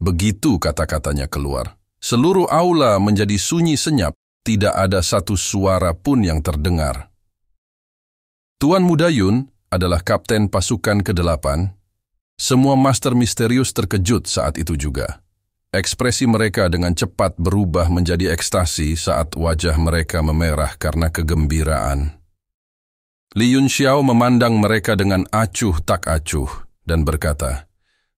Begitu kata-katanya keluar. Seluruh aula menjadi sunyi senyap, tidak ada satu suara pun yang terdengar. Tuan Muda Yun adalah kapten pasukan ke-8. Semua master misterius terkejut saat itu juga. Ekspresi mereka dengan cepat berubah menjadi ekstasi saat wajah mereka memerah karena kegembiraan. Li Yun Xiao memandang mereka dengan acuh tak acuh dan berkata,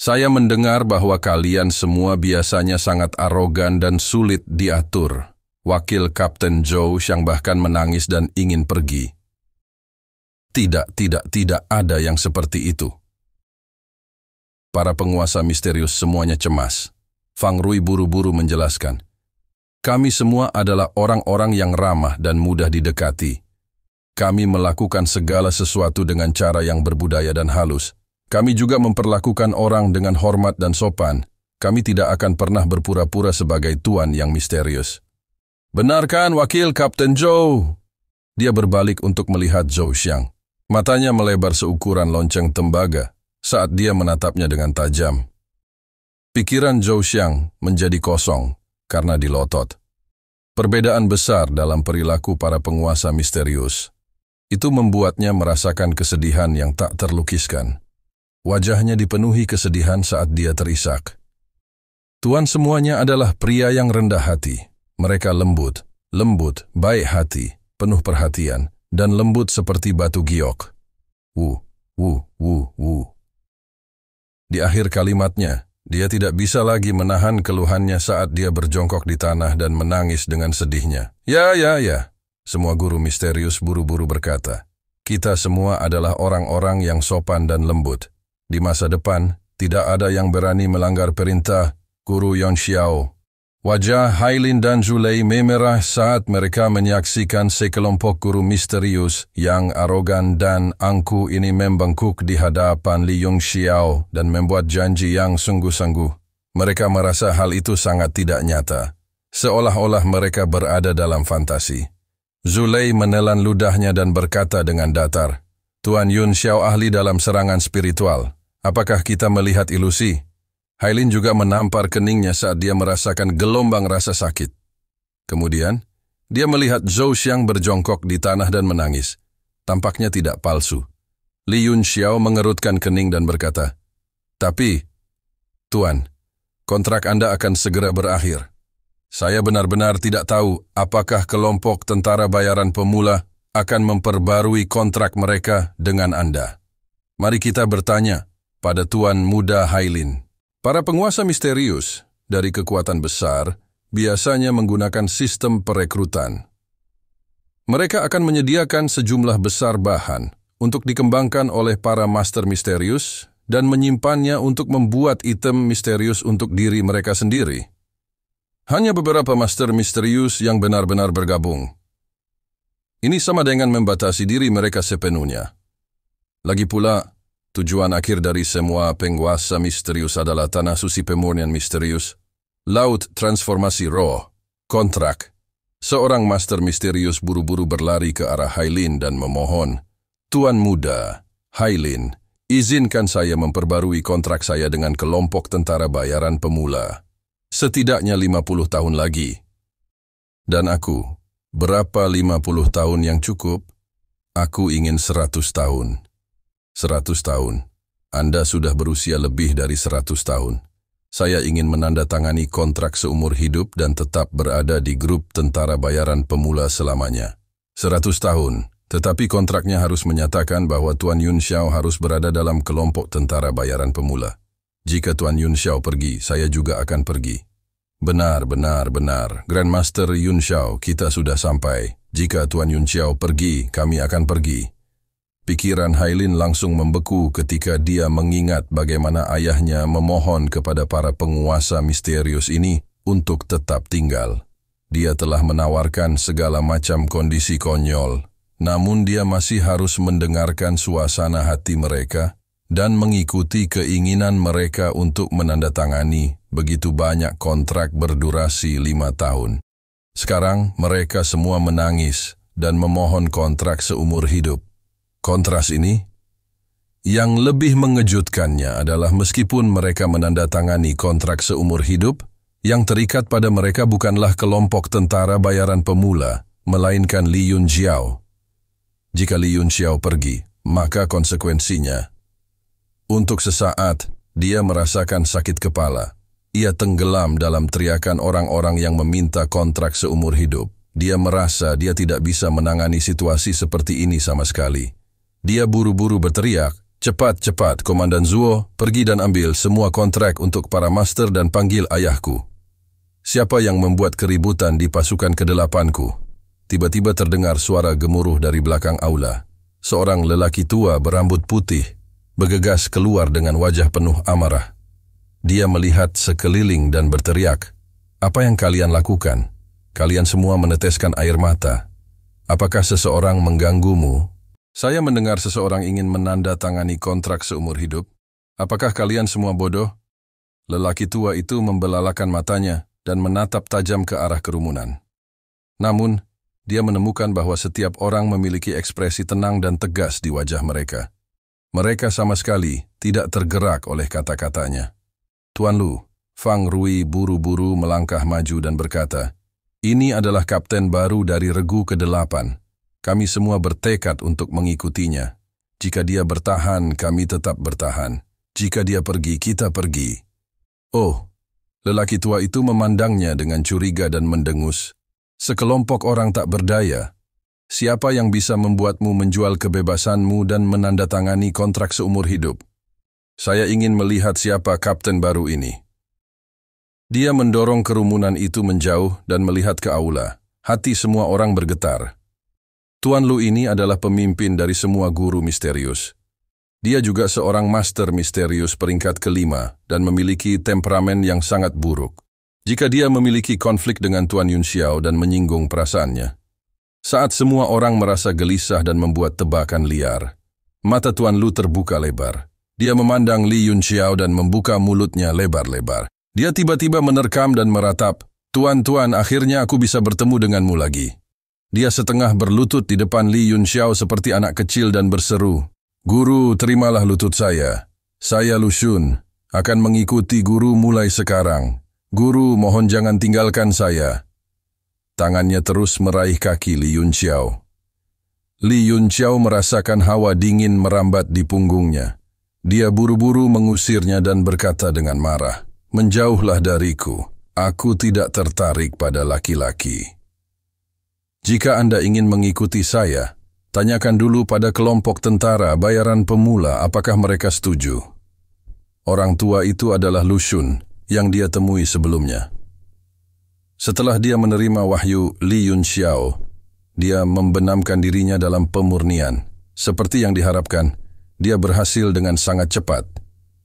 saya mendengar bahwa kalian semua biasanya sangat arogan dan sulit diatur. Wakil Kapten Joe yang bahkan menangis dan ingin pergi. Tidak, tidak, tidak ada yang seperti itu. Para penguasa misterius semuanya cemas. Fang Rui buru-buru menjelaskan. Kami semua adalah orang-orang yang ramah dan mudah didekati. Kami melakukan segala sesuatu dengan cara yang berbudaya dan halus kami juga memperlakukan orang dengan hormat dan sopan. Kami tidak akan pernah berpura-pura sebagai tuan yang misterius. Benarkan wakil Kapten Joe? Dia berbalik untuk melihat Zhou Xiang. Matanya melebar seukuran lonceng tembaga saat dia menatapnya dengan tajam. Pikiran Zhou Xiang menjadi kosong karena dilotot. Perbedaan besar dalam perilaku para penguasa misterius. Itu membuatnya merasakan kesedihan yang tak terlukiskan. Wajahnya dipenuhi kesedihan saat dia terisak. Tuan semuanya adalah pria yang rendah hati. Mereka lembut, lembut, baik hati, penuh perhatian, dan lembut seperti batu giok. Wu, wu, wu, wu. Di akhir kalimatnya, dia tidak bisa lagi menahan keluhannya saat dia berjongkok di tanah dan menangis dengan sedihnya. Ya, ya, ya, semua guru misterius buru-buru berkata. Kita semua adalah orang-orang yang sopan dan lembut. Di masa depan, tidak ada yang berani melanggar perintah Guru Yon Xiao. Wajah Hailin dan Zulei memerah saat mereka menyaksikan sekelompok guru misterius yang arogan dan angku ini membengkuk di hadapan Li Yong Xiao dan membuat janji yang sungguh-sungguh. Mereka merasa hal itu sangat tidak nyata, seolah-olah mereka berada dalam fantasi. Zulei menelan ludahnya dan berkata dengan datar, Tuan Yun Xiao ahli dalam serangan spiritual. Apakah kita melihat ilusi? Hailin juga menampar keningnya saat dia merasakan gelombang rasa sakit. Kemudian, dia melihat Zhou Xiang berjongkok di tanah dan menangis. Tampaknya tidak palsu. Li Yun Xiao mengerutkan kening dan berkata, Tapi, Tuan, kontrak Anda akan segera berakhir. Saya benar-benar tidak tahu apakah kelompok tentara bayaran pemula akan memperbarui kontrak mereka dengan Anda. Mari kita bertanya, pada Tuan Muda Hailin. Para penguasa misterius dari kekuatan besar biasanya menggunakan sistem perekrutan. Mereka akan menyediakan sejumlah besar bahan untuk dikembangkan oleh para master misterius dan menyimpannya untuk membuat item misterius untuk diri mereka sendiri. Hanya beberapa master misterius yang benar-benar bergabung. Ini sama dengan membatasi diri mereka sepenuhnya. Lagi pula, Tujuan akhir dari semua penguasa misterius adalah tanah susi pemurnian misterius, laut transformasi roh, kontrak. Seorang master misterius buru-buru berlari ke arah Hailin dan memohon, Tuan Muda, Hailin, izinkan saya memperbarui kontrak saya dengan kelompok tentara bayaran pemula. Setidaknya lima puluh tahun lagi. Dan aku, berapa lima puluh tahun yang cukup? Aku ingin seratus tahun. 100 tahun. Anda sudah berusia lebih dari 100 tahun. Saya ingin menandatangani kontrak seumur hidup dan tetap berada di grup tentara bayaran pemula selamanya. 100 tahun, tetapi kontraknya harus menyatakan bahwa Tuan Yun Xiao harus berada dalam kelompok tentara bayaran pemula. Jika Tuan Yun Xiao pergi, saya juga akan pergi. Benar, benar, benar. Grandmaster Yun Xiao, kita sudah sampai. Jika Tuan Yun Xiao pergi, kami akan pergi. Pikiran Hailin langsung membeku ketika dia mengingat bagaimana ayahnya memohon kepada para penguasa misterius ini untuk tetap tinggal. Dia telah menawarkan segala macam kondisi konyol, namun dia masih harus mendengarkan suasana hati mereka dan mengikuti keinginan mereka untuk menandatangani begitu banyak kontrak berdurasi lima tahun. Sekarang mereka semua menangis dan memohon kontrak seumur hidup. Kontras ini yang lebih mengejutkannya adalah meskipun mereka menandatangani kontrak seumur hidup, yang terikat pada mereka bukanlah kelompok tentara bayaran pemula, melainkan Li Yun Xiao. Jika Li Yun Xiao pergi, maka konsekuensinya. Untuk sesaat, dia merasakan sakit kepala. Ia tenggelam dalam teriakan orang-orang yang meminta kontrak seumur hidup. Dia merasa dia tidak bisa menangani situasi seperti ini sama sekali. Dia buru-buru berteriak, cepat, cepat, Komandan Zuo, pergi dan ambil semua kontrak untuk para master dan panggil ayahku. Siapa yang membuat keributan di pasukan kedelapanku? Tiba-tiba terdengar suara gemuruh dari belakang aula. Seorang lelaki tua berambut putih bergegas keluar dengan wajah penuh amarah. Dia melihat sekeliling dan berteriak, apa yang kalian lakukan? Kalian semua meneteskan air mata. Apakah seseorang mengganggumu saya mendengar seseorang ingin menandatangani kontrak seumur hidup. Apakah kalian semua bodoh? Lelaki tua itu membelalakan matanya dan menatap tajam ke arah kerumunan. Namun, dia menemukan bahwa setiap orang memiliki ekspresi tenang dan tegas di wajah mereka. Mereka sama sekali tidak tergerak oleh kata-katanya. Tuan Lu, Fang Rui buru-buru melangkah maju dan berkata, ini adalah kapten baru dari regu ke delapan. Kami semua bertekad untuk mengikutinya. Jika dia bertahan, kami tetap bertahan. Jika dia pergi, kita pergi. Oh, lelaki tua itu memandangnya dengan curiga dan mendengus. Sekelompok orang tak berdaya. Siapa yang bisa membuatmu menjual kebebasanmu dan menandatangani kontrak seumur hidup? Saya ingin melihat siapa kapten baru ini. Dia mendorong kerumunan itu menjauh dan melihat ke aula. Hati semua orang bergetar. Tuan Lu ini adalah pemimpin dari semua guru misterius. Dia juga seorang master misterius peringkat kelima dan memiliki temperamen yang sangat buruk. Jika dia memiliki konflik dengan Tuan Yun Xiao dan menyinggung perasaannya. Saat semua orang merasa gelisah dan membuat tebakan liar, mata Tuan Lu terbuka lebar. Dia memandang Li Yun Xiao dan membuka mulutnya lebar-lebar. Dia tiba-tiba menerkam dan meratap, Tuan-tuan, akhirnya aku bisa bertemu denganmu lagi. Dia setengah berlutut di depan Li Yunxiao seperti anak kecil dan berseru, Guru, terimalah lutut saya. Saya Lu Lushun, akan mengikuti guru mulai sekarang. Guru, mohon jangan tinggalkan saya. Tangannya terus meraih kaki Li Yunxiao. Li Yunxiao merasakan hawa dingin merambat di punggungnya. Dia buru-buru mengusirnya dan berkata dengan marah, Menjauhlah dariku, aku tidak tertarik pada laki-laki. Jika Anda ingin mengikuti saya, tanyakan dulu pada kelompok tentara bayaran pemula apakah mereka setuju. Orang tua itu adalah Lushun yang dia temui sebelumnya. Setelah dia menerima wahyu Li Yun Xiao, dia membenamkan dirinya dalam pemurnian. Seperti yang diharapkan, dia berhasil dengan sangat cepat.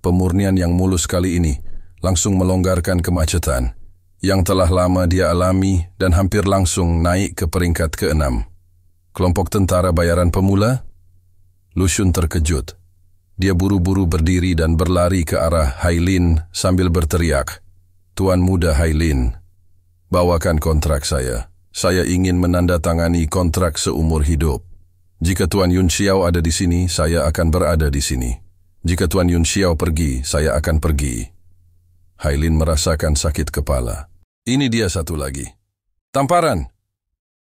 Pemurnian yang mulus kali ini langsung melonggarkan kemacetan yang telah lama dia alami dan hampir langsung naik ke peringkat keenam. Kelompok tentara bayaran pemula? Lushun terkejut. Dia buru-buru berdiri dan berlari ke arah Hailin sambil berteriak, Tuan Muda Hailin, bawakan kontrak saya. Saya ingin menandatangani kontrak seumur hidup. Jika Tuan Yun Xiao ada di sini, saya akan berada di sini. Jika Tuan Yun Xiao pergi, saya akan pergi. Hailin merasakan sakit kepala. Ini dia satu lagi. Tamparan!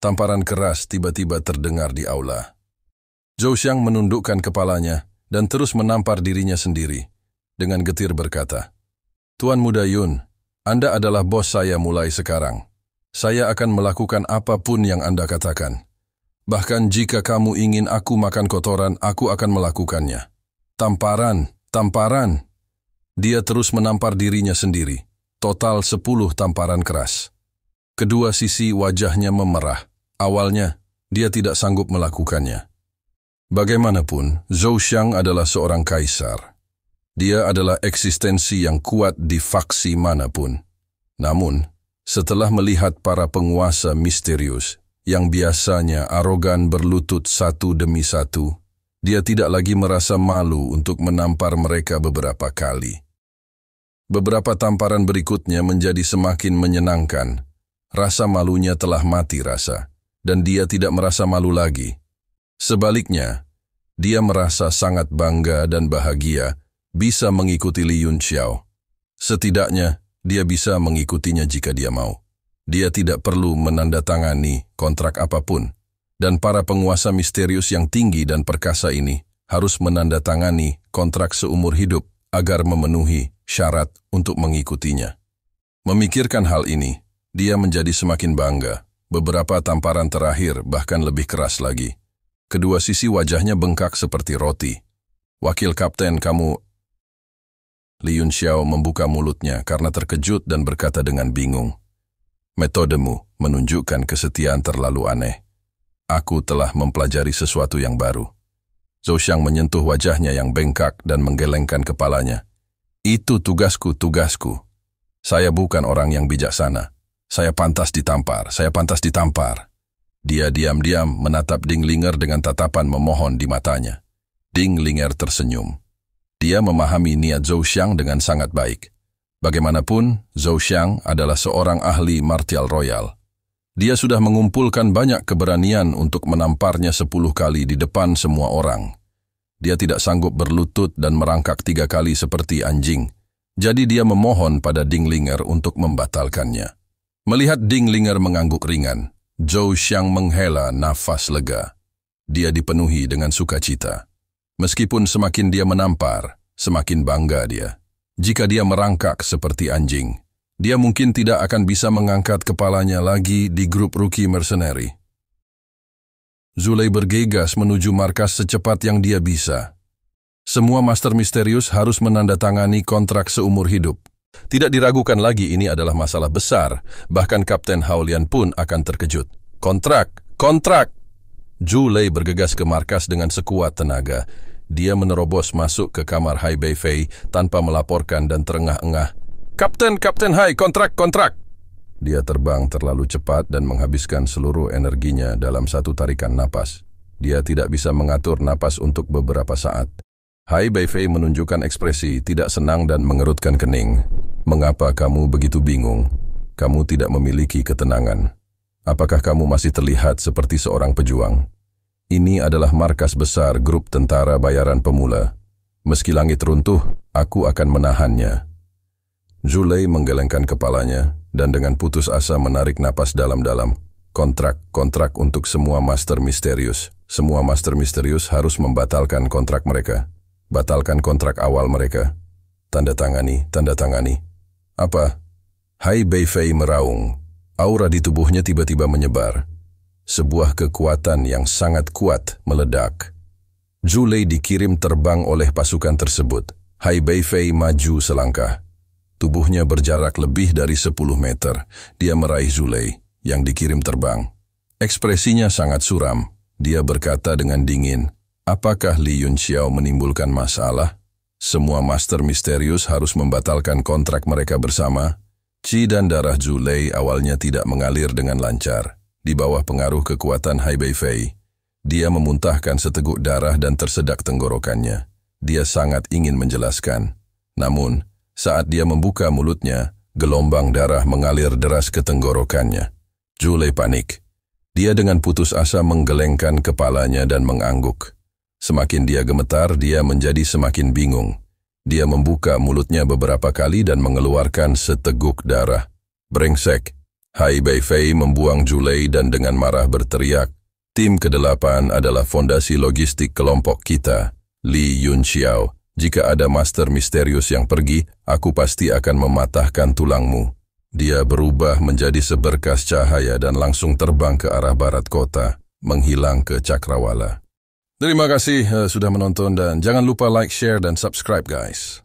Tamparan keras tiba-tiba terdengar di aula. Zhou Xiang menundukkan kepalanya dan terus menampar dirinya sendiri. Dengan getir berkata, Tuan Muda Yun, Anda adalah bos saya mulai sekarang. Saya akan melakukan apapun yang Anda katakan. Bahkan jika kamu ingin aku makan kotoran, aku akan melakukannya. Tamparan, tamparan. Dia terus menampar dirinya sendiri. Total sepuluh tamparan keras. Kedua sisi wajahnya memerah. Awalnya, dia tidak sanggup melakukannya. Bagaimanapun, Zhou Xiang adalah seorang kaisar. Dia adalah eksistensi yang kuat di faksi manapun. Namun, setelah melihat para penguasa misterius yang biasanya arogan berlutut satu demi satu, dia tidak lagi merasa malu untuk menampar mereka beberapa kali. Beberapa tamparan berikutnya menjadi semakin menyenangkan. Rasa malunya telah mati rasa, dan dia tidak merasa malu lagi. Sebaliknya, dia merasa sangat bangga dan bahagia bisa mengikuti Li Yun Xiao. Setidaknya, dia bisa mengikutinya jika dia mau. Dia tidak perlu menandatangani kontrak apapun, dan para penguasa misterius yang tinggi dan perkasa ini harus menandatangani kontrak seumur hidup agar memenuhi syarat untuk mengikutinya. Memikirkan hal ini, dia menjadi semakin bangga. Beberapa tamparan terakhir bahkan lebih keras lagi. Kedua sisi wajahnya bengkak seperti roti. Wakil kapten kamu... Liun Xiao membuka mulutnya karena terkejut dan berkata dengan bingung. Metodemu menunjukkan kesetiaan terlalu aneh. Aku telah mempelajari sesuatu yang baru. Zhou Xiang menyentuh wajahnya yang bengkak dan menggelengkan kepalanya. Itu tugasku, tugasku. Saya bukan orang yang bijaksana. Saya pantas ditampar, saya pantas ditampar. Dia diam-diam menatap Ding Ling'er dengan tatapan memohon di matanya. Ding Ling'er tersenyum. Dia memahami niat Zhou Xiang dengan sangat baik. Bagaimanapun, Zhou Xiang adalah seorang ahli martial royal. Dia sudah mengumpulkan banyak keberanian untuk menamparnya sepuluh kali di depan semua orang. Dia tidak sanggup berlutut dan merangkak tiga kali seperti anjing. Jadi dia memohon pada Ding Ling'er untuk membatalkannya. Melihat Ding Ling'er mengangguk ringan, Zhou Xiang menghela nafas lega. Dia dipenuhi dengan sukacita. Meskipun semakin dia menampar, semakin bangga dia. Jika dia merangkak seperti anjing, dia mungkin tidak akan bisa mengangkat kepalanya lagi di grup rookie mercenary. Zulei bergegas menuju markas secepat yang dia bisa. Semua Master Misterius harus menandatangani kontrak seumur hidup. Tidak diragukan lagi ini adalah masalah besar, bahkan Kapten Haolian pun akan terkejut. Kontrak! Kontrak! Zulei bergegas ke markas dengan sekuat tenaga. Dia menerobos masuk ke kamar Hai Beifei tanpa melaporkan dan terengah-engah Kapten, Kapten, hai, kontrak, kontrak. Dia terbang terlalu cepat dan menghabiskan seluruh energinya dalam satu tarikan napas. Dia tidak bisa mengatur napas untuk beberapa saat. Hai Beifei menunjukkan ekspresi tidak senang dan mengerutkan kening. Mengapa kamu begitu bingung? Kamu tidak memiliki ketenangan. Apakah kamu masih terlihat seperti seorang pejuang? Ini adalah markas besar grup tentara bayaran pemula. Meski langit runtuh, aku akan menahannya. Zulei menggelengkan kepalanya dan dengan putus asa menarik napas dalam-dalam. Kontrak, kontrak untuk semua Master Misterius. Semua Master Misterius harus membatalkan kontrak mereka. Batalkan kontrak awal mereka. Tanda tangani, tanda tangani. Apa? Hai Beifei meraung. Aura di tubuhnya tiba-tiba menyebar. Sebuah kekuatan yang sangat kuat meledak. Zulei dikirim terbang oleh pasukan tersebut. Hai Beifei maju selangkah. Tubuhnya berjarak lebih dari 10 meter. Dia meraih Zulei, yang dikirim terbang. Ekspresinya sangat suram. Dia berkata dengan dingin, Apakah Li Yun Xiao menimbulkan masalah? Semua master misterius harus membatalkan kontrak mereka bersama. Qi dan darah Zulei awalnya tidak mengalir dengan lancar. Di bawah pengaruh kekuatan Hai Bei Fei, dia memuntahkan seteguk darah dan tersedak tenggorokannya. Dia sangat ingin menjelaskan. Namun, saat dia membuka mulutnya, gelombang darah mengalir deras ke tenggorokannya. Jule panik. Dia dengan putus asa menggelengkan kepalanya dan mengangguk. Semakin dia gemetar, dia menjadi semakin bingung. Dia membuka mulutnya beberapa kali dan mengeluarkan seteguk darah. Brengsek. Hai Fei membuang Julei dan dengan marah berteriak, Tim kedelapan adalah fondasi logistik kelompok kita, Li Yunxiao. Jika ada master misterius yang pergi, aku pasti akan mematahkan tulangmu. Dia berubah menjadi seberkas cahaya dan langsung terbang ke arah barat kota, menghilang ke Cakrawala. Terima kasih eh, sudah menonton dan jangan lupa like, share, dan subscribe guys.